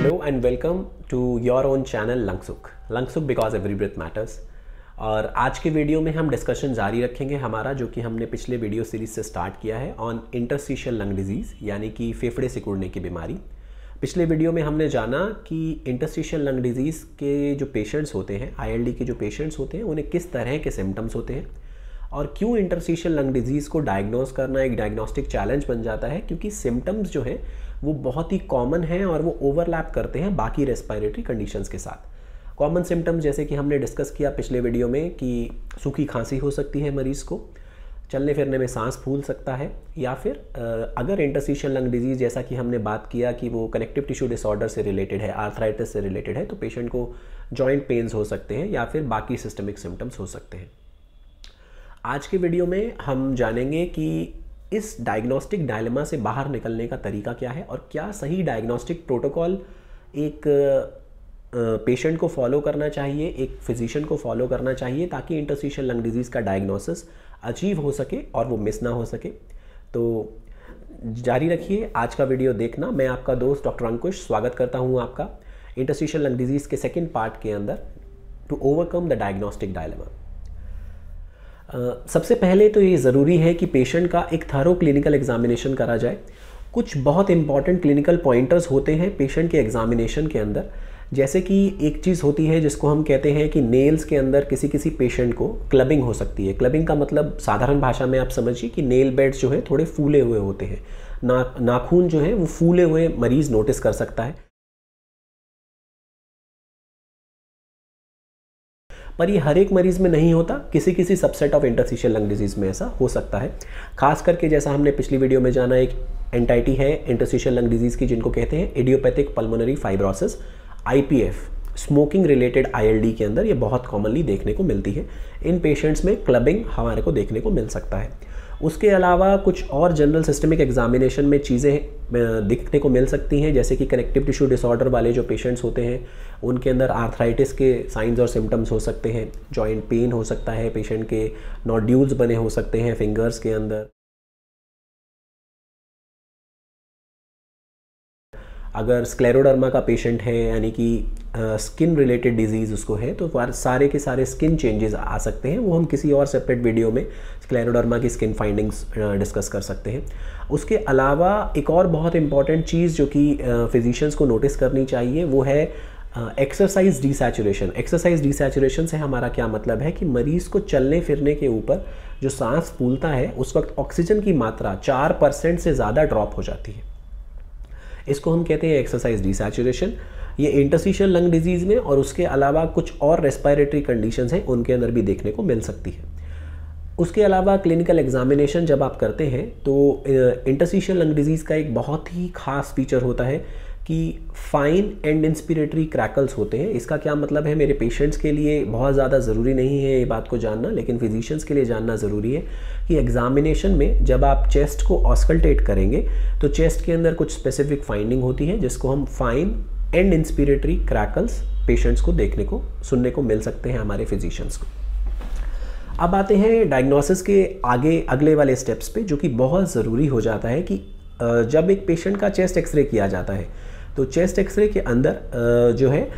hello and welcome to your own channel लंगसुक लंगसुक because every breath matters और आज के वीडियो में हम डिस्कशन जारी रखेंगे हमारा जो कि हमने पिछले वीडियो सीरीज से स्टार्ट किया है ऑन इंटरसीशियल लंग डिजीज़ यानी कि फेफड़े सिकुड़ने की बीमारी पिछले वीडियो में हमने जाना कि इंटरस्टिशियल लंग डिजीज़ के जो पेशेंट्स होते हैं आई के जो पेशेंट्स होते हैं उन्हें किस तरह के सिम्टम्स होते हैं और क्यों इंटरस्टिशियल लंग डिजीज़ को डायग्नोज करना एक डायग्नोस्टिक चैलेंज बन जाता है क्योंकि सिम्टम्स जो हैं वो बहुत ही कॉमन हैं और वो ओवरलैप करते हैं बाकी रेस्पायरेटरी कंडीशंस के साथ कॉमन सिम्टम्स जैसे कि हमने डिस्कस किया पिछले वीडियो में कि सूखी खांसी हो सकती है मरीज़ को चलने फिरने में सांस फूल सकता है या फिर अगर इंटरसीशन लंग डिजीज़ जैसा कि हमने बात किया कि वो कनेक्टिव टिश्यू डिसऑर्डर से रिलेटेड है आर्थराइटिस से रिलेटेड है तो पेशेंट को जॉइंट पेन्स हो सकते हैं या फिर बाकी सिस्टमिक सिम्टम्स हो सकते हैं आज के वीडियो में हम जानेंगे कि इस डायग्नोस्टिक डायलमा से बाहर निकलने का तरीका क्या है और क्या सही डायग्नोस्टिक प्रोटोकॉल एक पेशेंट को फॉलो करना चाहिए एक फिजिशियन को फॉलो करना चाहिए ताकि इंटरसीशियल लंग डिजीज़ का डायग्नोसिस अचीव हो सके और वो मिस ना हो सके तो जारी रखिए आज का वीडियो देखना मैं आपका दोस्त डॉक्टर अंकुश स्वागत करता हूँ आपका इंटरसीशियल लंग डिजीज़ के सेकेंड पार्ट के अंदर to overcome the diagnostic dilemma सबसे पहले तो ये ज़रूरी है कि पेशेंट का एक थारो क्लिनिकल एग्जामिनेशन करा जाए कुछ बहुत इंपॉर्टेंट क्लिनिकल पॉइंटर्स होते हैं पेशेंट के एग्जामिनेशन के अंदर जैसे कि एक चीज़ होती है जिसको हम कहते हैं कि नेल्स के अंदर किसी किसी पेशेंट को क्लबिंग हो सकती है क्लबिंग का मतलब साधारण भाषा में आप समझिए कि नेल बेड्स जो है थोड़े फूले हुए होते हैं ना नाखून जो है वो फूले हुए मरीज़ नोटिस कर सकता है पर ये हर एक मरीज में नहीं होता किसी किसी subset of interstitial lung disease में ऐसा हो सकता है खास करके जैसा हमने पिछली वीडियो में जाना एक एंटाइटी है इंटरसीशियल लंग डिजीज़ की जिनको कहते हैं idiopathic pulmonary fibrosis IPF smoking related ILD के अंदर ये बहुत कॉमनली देखने को मिलती है इन पेशेंट्स में क्लबिंग हमारे को देखने को मिल सकता है उसके अलावा कुछ और जनरल सिस्टमिक एग्जामिनेशन में चीज़ें दिखने को मिल सकती हैं जैसे कि कनेक्टिव टिश्यू डिसऑर्डर वाले जो पेशेंट्स होते हैं उनके अंदर आर्थराइटिस के साइंस और सिम्टम्स हो सकते हैं जॉइंट पेन हो सकता है पेशेंट के नॉड्यूल्स बने हो सकते हैं फिंगर्स के अंदर अगर स्क्लेरोडर्मा का पेशेंट है यानी कि स्किन रिलेटेड डिजीज़ उसको है तो सारे के सारे स्किन चेंजेस आ सकते हैं वो हम किसी और सेपरेट वीडियो में स्क्लेरोडर्मा की स्किन फाइंडिंग्स डिस्कस कर सकते हैं उसके अलावा एक और बहुत इंपॉर्टेंट चीज़ जो कि फिजिशियंस को नोटिस करनी चाहिए वो है एक्सरसाइज सैचुरेशन एक्सरसाइज सैचुरेशन से हमारा क्या मतलब है कि मरीज़ को चलने फिरने के ऊपर जो सांस फूलता है उस वक्त ऑक्सीजन की मात्रा चार परसेंट से ज़्यादा ड्रॉप हो जाती है इसको हम कहते हैं एक्सरसाइज डिसचुरेशन ये इंटरस्टिशियल लंग डिजीज़ में और उसके अलावा कुछ और रेस्पायरेटरी कंडीशन हैं उनके अंदर भी देखने को मिल सकती है उसके अलावा क्लिनिकल एग्जामिनेशन जब आप करते हैं तो इंटरस्टिशियल लंग डिजीज़ का एक बहुत ही खास फीचर होता है कि फाइन एंड इंस्पिरेटरी क्रैकल्स होते हैं इसका क्या मतलब है मेरे पेशेंट्स के लिए बहुत ज़्यादा ज़रूरी नहीं है ये बात को जानना लेकिन फिजिशियंस के लिए जानना ज़रूरी है कि एग्जामिनेशन में जब आप चेस्ट को ऑस्कल्टेट करेंगे तो चेस्ट के अंदर कुछ स्पेसिफिक फाइंडिंग होती है जिसको हम fine end inspiratory crackles patients को देखने को सुनने को मिल सकते हैं हमारे फिजिशियंस को अब आते हैं डायग्नोसिस के आगे अगले वाले स्टेप्स पे जो कि बहुत ज़रूरी हो जाता है कि जब एक पेशेंट का चेस्ट एक्सरे किया जाता है तो चेस्ट एक्सरे के अंदर जो है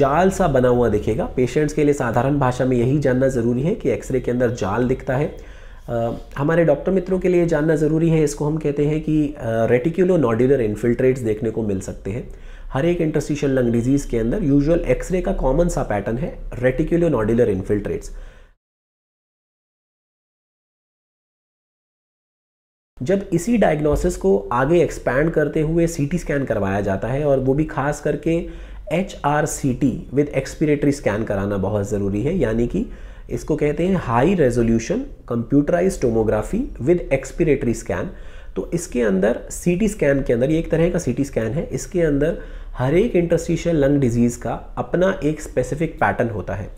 जाल सा बना हुआ दिखेगा पेशेंट्स के लिए साधारण भाषा में यही जानना ज़रूरी है कि एक्सरे के अंदर जाल दिखता है हमारे डॉक्टर मित्रों के लिए जानना ज़रूरी है इसको हम कहते हैं कि रेटिक्यूलो नॉड्यूलर इन्फिल्ट्रेट्स देखने को मिल सकते हैं हर एक इंटरस्टिशियल लंग डिजीज़ के अंदर यूजुअल एक्सरे का कॉमन सा पैटर्न है रेटिक्यूलो नॉड्यूलर इन्फिल्ट्रेट्स जब इसी डायग्नोसिस को आगे एक्सपैंड करते हुए सी स्कैन करवाया जाता है और वो भी खास करके H R C T with expiratory scan कराना बहुत ज़रूरी है यानी कि इसको कहते हैं high resolution computerise tomography with expiratory scan तो इसके अंदर टी स्कैन के अंदर ये एक तरह का टी स्कैन है इसके अंदर हर एक इंटरस्टिशियल लंग डिजीज़ का अपना एक स्पेसिफिक पैटर्न होता है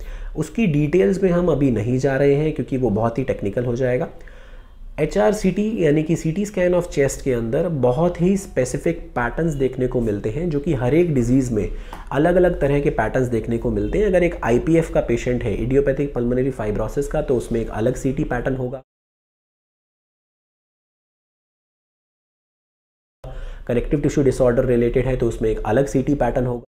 उसकी डिटेल्स में हम अभी नहीं जा रहे हैं क्योंकि वो बहुत ही टेक्निकल हो जाएगा एच आर सी टी यानी कि C T scan of chest के अंदर बहुत ही स्पेसिफिक पैटर्न्स देखने को मिलते हैं जो कि हर एक डिजीज़ में अलग अलग तरह के पैटर्न्स देखने को मिलते हैं अगर एक आई पी एफ का पेशेंट है इडियोपैथिक पल्मोनरी फाइब्रोसिस का तो उसमें एक अलग सी टी पैटर्न होगा कनेक्टिव टिश्यू डिसऑर्डर रिलेटेड है तो उसमें एक अलग सी टी पैटर्न होगा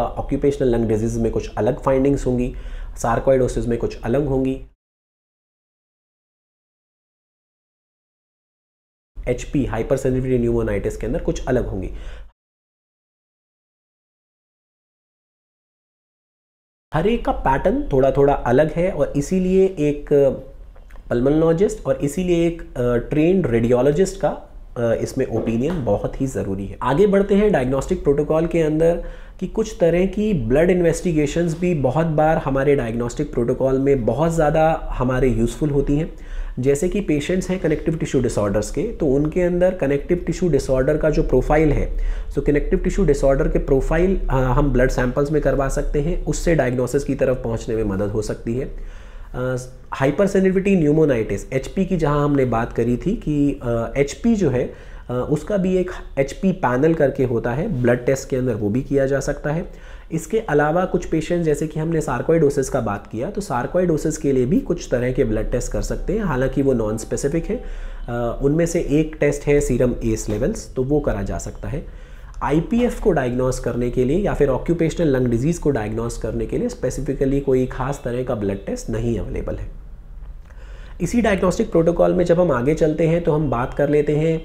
ऑक्यूपेशनल लंग डिजीज़ में कुछ अलग फाइंडिंग्स होंगी सार्कोइडोसिस में कुछ अलग होंगी H P hypersensitivity pneumonitis के अंदर कुछ अलग होंगी हर एक का पैटर्न थोड़ा थोड़ा अलग है और इसीलिए एक पल्मोनोलॉजिस्ट uh, और इसीलिए एक ट्रेन uh, रेडियोलॉजिस्ट का uh, इसमें ओपिनियन बहुत ही ज़रूरी है आगे बढ़ते हैं डायग्नोस्टिक प्रोटोकॉल के अंदर कि कुछ तरह की ब्लड इन्वेस्टिगेशंस भी बहुत बार हमारे डायग्नोस्टिक प्रोटोकॉल में बहुत ज़्यादा हमारे यूज़फुल होती हैं जैसे कि पेशेंट्स हैं कनेक्टिव टिश्यू डिसऑर्डर्स के तो उनके अंदर कनेक्टिव टिश्यू डिसऑर्डर का जो प्रोफाइल है सो कनेक्टिव टिश्यू डिसऑर्डर के प्रोफाइल हम ब्लड सैंपल्स में करवा सकते हैं उससे डायग्नोसिस की तरफ पहुँचने में मदद हो सकती है हाइपर न्यूमोनाइटिस एच की जहाँ हमने बात करी थी कि एच uh, जो है उसका भी एक एच पैनल करके होता है ब्लड टेस्ट के अंदर वो भी किया जा सकता है इसके अलावा कुछ पेशेंट जैसे कि हमने सार्कोइडोसिस का बात किया तो सार्कोइडोसिस के लिए भी कुछ तरह के ब्लड टेस्ट कर सकते हैं हालांकि वो नॉन स्पेसिफिक है उनमें से एक टेस्ट है सीरम एस लेवल्स तो वो करा जा सकता है आईपीएफ को डायग्नोस करने के लिए या फिर ऑक्यूपेशनल लंग डिजीज़ को डायग्नोस करने के लिए स्पेसिफिकली कोई खास तरह का ब्लड टेस्ट नहीं अवेलेबल है इसी डायग्नोस्टिक प्रोटोकॉल में जब हम आगे चलते हैं तो हम बात कर लेते हैं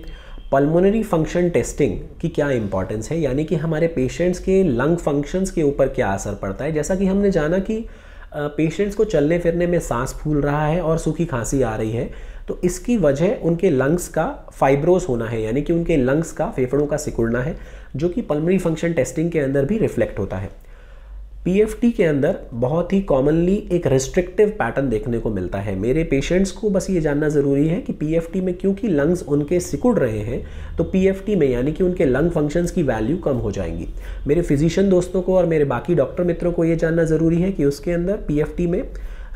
पल्मोनरी फंक्शन टेस्टिंग की क्या इंपॉर्टेंस है यानी कि हमारे पेशेंट्स के लंग फंक्शंस के ऊपर क्या असर पड़ता है जैसा कि हमने जाना कि पेशेंट्स को चलने फिरने में सांस फूल रहा है और सूखी खांसी आ रही है तो इसकी वजह उनके लंग्स का फाइब्रोस होना है यानी कि उनके लंग्स का फेफड़ों का सिकुड़ना है जो कि पल्मोनरी फंक्शन टेस्टिंग के अंदर भी रिफ्लेक्ट होता है पीएफटी के अंदर बहुत ही कॉमनली एक रिस्ट्रिक्टिव पैटर्न देखने को मिलता है मेरे पेशेंट्स को बस ये जानना ज़रूरी है कि पीएफटी में क्योंकि लंग्स उनके सिकुड़ रहे हैं तो पीएफटी में यानी कि उनके लंग फंक्शंस की वैल्यू कम हो जाएंगी मेरे फिजिशियन दोस्तों को और मेरे बाकी डॉक्टर मित्रों को ये जानना ज़रूरी है कि उसके अंदर पी में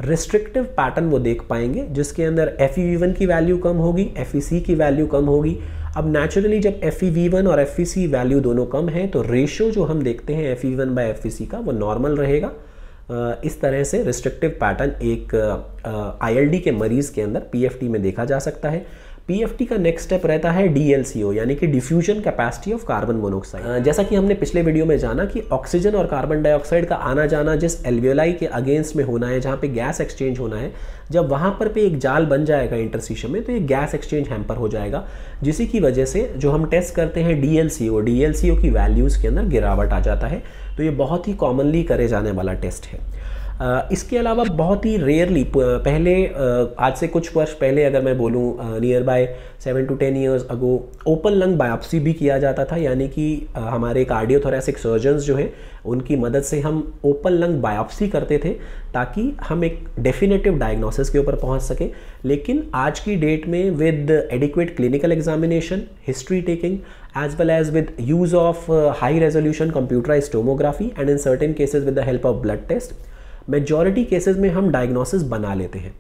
रिस्ट्रिक्टिव पैटर्न वो देख पाएंगे जिसके अंदर एफ ई वन की वैल्यू कम होगी एफ ई सी की वैल्यू कम होगी अब नेचुरली जब एफ ई वी वन और एफ ई सी वैल्यू दोनों कम है तो रेशो जो हम देखते हैं F E one by F E C का वो नॉर्मल रहेगा इस तरह से रिस्ट्रिक्टिव पैटर्न एक आई एल डी के मरीज़ के अंदर पी एफ टी में देखा जा सकता है पीएफटी का नेक्स्ट स्टेप रहता है डीएलसीओ यानी कि diffusion capacity of carbon monoxide जैसा कि हमने पिछले वीडियो में जाना कि ऑक्सीजन और कार्बन डाइऑक्साइड का आना जाना जिस एल्वियोलाई के अगेंस्ट में होना है जहाँ पे गैस एक्सचेंज होना है जब वहाँ पर पे एक जाल बन जाएगा इंटरसीशन में तो ये गैस एक्सचेंज हैम्पर हो जाएगा जिसी की वजह से जो हम टेस्ट करते हैं डीएलसीओ डीएलसीओ की वैल्यूज़ के अंदर गिरावट आ जाता है तो ये बहुत ही कॉमनली करे जाने वाला टेस्ट है इसके अलावा बहुत ही रेयरली पहले आज से कुछ वर्ष पहले अगर मैं बोलूँ near by seven to ten years ago open lung biopsy भी किया जाता था यानी कि हमारे कार्डियोथोरेसिक सर्जन्स जो हैं उनकी मदद से हम ओपन लंग बायोप्सी करते थे ताकि हम एक डेफिनेटिव डायग्नोसिस के ऊपर पहुंच सकें लेकिन आज की डेट में with adequate clinical examination history taking as well as with use of high resolution computerise tomography and in certain cases with the help of blood test majority cases में हम डायग्नोसिस बना लेते हैं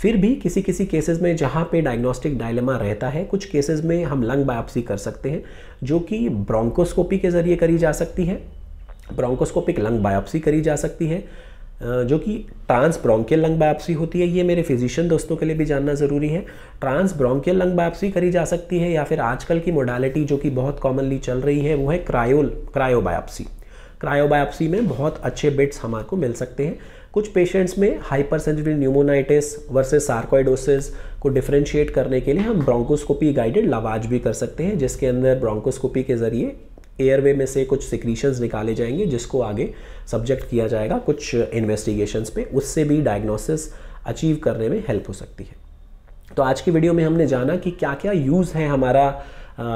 फिर भी किसी किसी केसेस में जहाँ पे डायग्नोस्टिक डायलेमा रहता है कुछ केसेस में हम लंग बायोप्सी कर सकते हैं जो कि ब्रोंकोस्कोपी के ज़रिए करी जा सकती है ब्रोंकोस्कोपिक लंग बायोप्सी करी जा सकती है जो कि ट्रांस ब्रोंकियल लंग बायोप्सी होती है ये मेरे फिजिशियन दोस्तों के लिए भी जानना ज़रूरी है ट्रांस ब्रोंकियल लंग बायोप्सी करी जा सकती है या फिर आजकल की मोडालिटी जो कि बहुत कॉमनली चल रही है वो है क्रायो क्रायो बायोप्सी क्रायोबायोप्सी में बहुत अच्छे बिट्स हमारे मिल सकते हैं कुछ पेशेंट्स में hyper sensitive pneumonitis versus sarcoidosis को डिफ्रेंशिएट करने के लिए हम ब्रोंकोस्कोपी गाइडेड लवाज भी कर सकते हैं जिसके अंदर ब्रोंकोस्कोपी के ज़रिए एयरवे में से कुछ सिक्रीशंस निकाले जाएंगे जिसको आगे सब्जेक्ट किया जाएगा कुछ इन्वेस्टिगेशंस पे उससे भी डायग्नोसिस अचीव करने में हेल्प हो सकती है तो आज की वीडियो में हमने जाना कि क्या क्या यूज़ है हमारा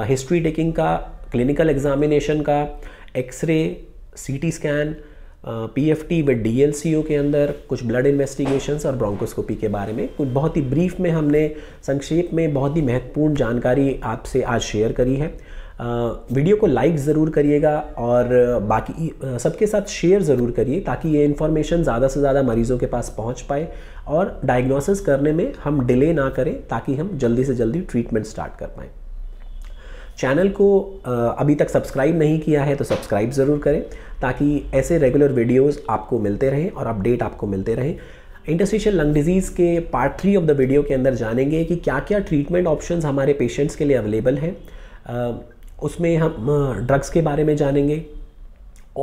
हिस्ट्री uh, टेकिंग का क्लिनिकल एग्जामिनेशन का X ray CT scan PFT C DLCO के अंदर कुछ ब्लड इन्वेस्टिगेशंस और ब्रोंकोस्कोपी के बारे में कुछ बहुत ही ब्रीफ में हमने संक्षेप में बहुत ही महत्वपूर्ण जानकारी आपसे आज शेयर करी है वीडियो को लाइक ज़रूर करिएगा और बाकी सबके साथ शेयर ज़रूर करिए ताकि ये इन्फॉर्मेशन ज़्यादा से ज़्यादा मरीज़ों के पास पहुंच पाए और डायग्नोसिस करने में हम डिले ना करें ताकि हम जल्दी से जल्दी ट्रीटमेंट स्टार्ट कर पाएँ चैनल को अभी तक सब्सक्राइब नहीं किया है तो सब्सक्राइब ज़रूर करें ताकि ऐसे रेगुलर वीडियोस आपको मिलते रहें और अपडेट आपको मिलते रहें इंटरस्टिशियल लंग डिजीज़ के part three of the video के अंदर जानेंगे कि क्या क्या ट्रीटमेंट ऑप्शन हमारे पेशेंट्स के लिए अवेलेबल हैं उसमें हम ड्रग्स के बारे में जानेंगे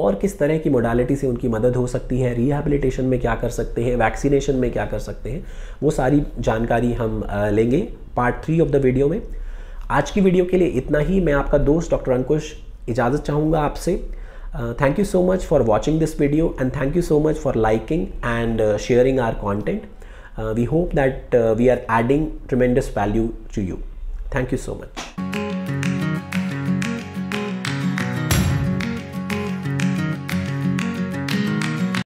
और किस तरह की मोडालिटी से उनकी मदद हो सकती है रिहेबिलिटेशन में क्या कर सकते हैं वैक्सीनेशन में क्या कर सकते हैं वो सारी जानकारी हम लेंगे part three of the video में आज की वीडियो के लिए इतना ही मैं आपका दोस्त डॉक्टर अंकुश इजाज़त चाहूँगा आपसे thank you so much for watching this video and thank you so much for liking and sharing our content we hope that we are adding tremendous value to you thank you so much